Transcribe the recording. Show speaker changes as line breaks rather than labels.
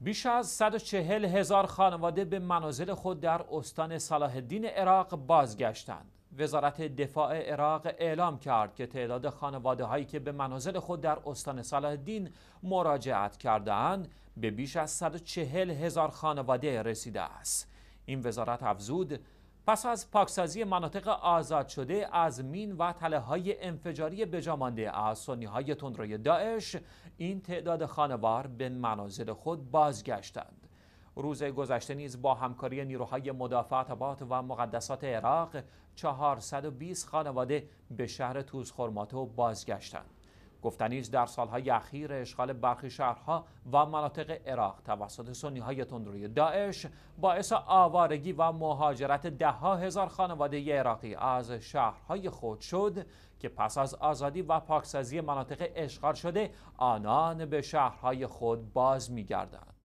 بیش از 140 هزار خانواده به منازل خود در استان صلاح الدین عراق بازگشتند. وزارت دفاع عراق اعلام کرد که تعداد خانواده هایی که به منازل خود در استان صلاح الدین مراجعت کردهاند به بیش از 140 هزار خانواده رسیده است. این وزارت افزود پس از پاکسازی مناطق آزاد شده از مین و تله های انفجاری بجامانده از سنی های تندروی داعش این تعداد خانوار به منازل خود بازگشتند روز گذشته نیز با همکاری نیروهای مدافعت آباد و مقدسات عراق 420 خانواده به شهر توزخورماتو بازگشتند گفتنی است در سالهای اخیر اشغال برخی شهرها و مناطق عراق توسط سنی های تندروی داعش باعث آوارگی و مهاجرت ده هزار خانواده عراقی از شهرهای خود شد که پس از آزادی و پاکسازی مناطق اشغال شده آنان به شهرهای خود باز
می‌گردند.